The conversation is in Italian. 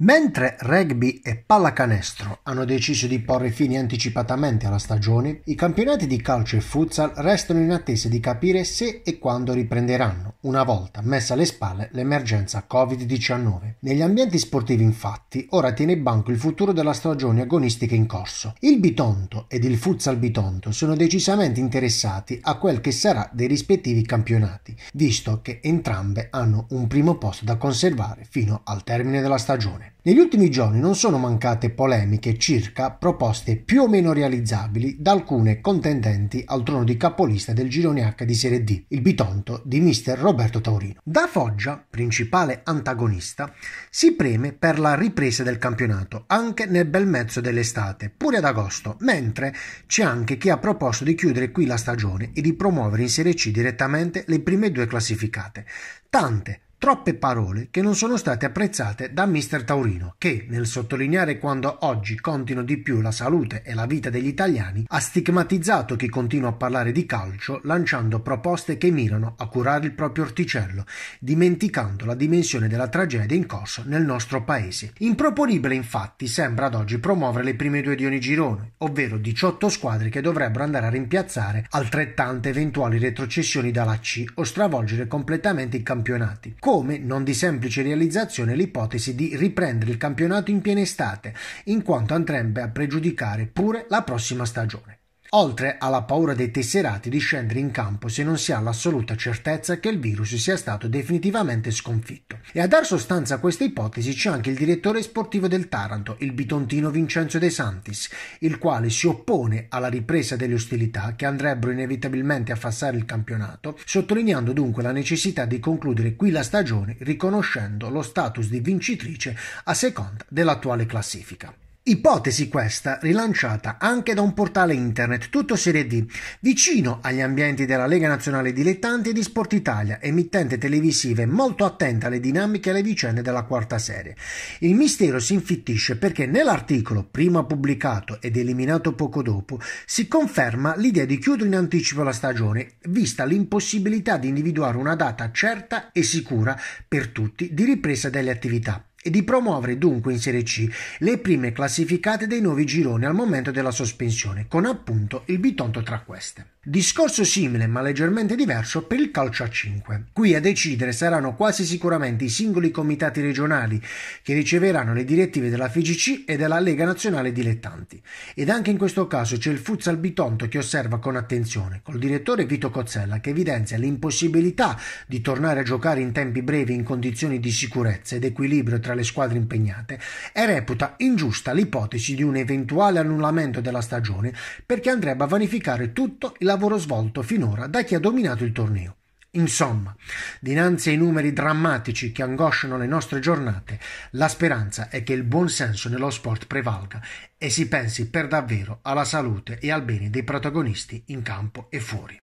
Mentre rugby e pallacanestro hanno deciso di porre fine anticipatamente alla stagione, i campionati di calcio e futsal restano in attesa di capire se e quando riprenderanno, una volta messa alle spalle l'emergenza Covid-19. Negli ambienti sportivi, infatti, ora tiene banco il futuro della stagione agonistica in corso. Il Bitonto ed il futsal Bitonto sono decisamente interessati a quel che sarà dei rispettivi campionati, visto che entrambe hanno un primo posto da conservare fino al termine della stagione insieme. Negli ultimi giorni non sono mancate polemiche circa proposte più o meno realizzabili da alcune contendenti al trono di capolista del girone H di Serie D, il Bitonto di mister Roberto Taurino. Da Foggia, principale antagonista, si preme per la ripresa del campionato anche nel bel mezzo dell'estate, pure ad agosto, mentre c'è anche chi ha proposto di chiudere qui la stagione e di promuovere in Serie C direttamente le prime due classificate. Tante troppe parole che non sono state apprezzate da Mr. Taurino, che nel sottolineare quando oggi contino di più la salute e la vita degli italiani, ha stigmatizzato chi continua a parlare di calcio lanciando proposte che mirano a curare il proprio orticello, dimenticando la dimensione della tragedia in corso nel nostro paese. Improponibile infatti sembra ad oggi promuovere le prime due di ogni girone, ovvero 18 squadre che dovrebbero andare a rimpiazzare altrettante eventuali retrocessioni dalla C o stravolgere completamente i campionati. Come come non di semplice realizzazione l'ipotesi di riprendere il campionato in piena estate, in quanto andrebbe a pregiudicare pure la prossima stagione oltre alla paura dei tesserati di scendere in campo se non si ha l'assoluta certezza che il virus sia stato definitivamente sconfitto. E a dar sostanza a questa ipotesi c'è anche il direttore sportivo del Taranto, il bitontino Vincenzo De Santis, il quale si oppone alla ripresa delle ostilità che andrebbero inevitabilmente a fassare il campionato, sottolineando dunque la necessità di concludere qui la stagione riconoscendo lo status di vincitrice a seconda dell'attuale classifica. Ipotesi questa rilanciata anche da un portale internet tutto Serie D, vicino agli ambienti della Lega Nazionale Dilettanti e di Sport Italia, emittente televisive molto attenta alle dinamiche e alle vicende della quarta serie. Il mistero si infittisce perché nell'articolo, prima pubblicato ed eliminato poco dopo, si conferma l'idea di chiudere in anticipo la stagione, vista l'impossibilità di individuare una data certa e sicura per tutti di ripresa delle attività e di promuovere dunque in Serie C le prime classificate dei nuovi gironi al momento della sospensione, con appunto il Bitonto tra queste. Discorso simile ma leggermente diverso per il calcio a 5. Qui a decidere saranno quasi sicuramente i singoli comitati regionali che riceveranno le direttive della FIGC e della Lega Nazionale Dilettanti. Ed anche in questo caso c'è il Futsal Bitonto che osserva con attenzione, col direttore Vito Cozzella che evidenzia l'impossibilità di tornare a giocare in tempi brevi in condizioni di sicurezza ed equilibrio tra le squadre impegnate e reputa ingiusta l'ipotesi di un eventuale annullamento della stagione perché andrebbe a vanificare tutto il lavoro lavoro svolto finora da chi ha dominato il torneo. Insomma, dinanzi ai numeri drammatici che angosciano le nostre giornate, la speranza è che il buon senso nello sport prevalga e si pensi per davvero alla salute e al bene dei protagonisti in campo e fuori.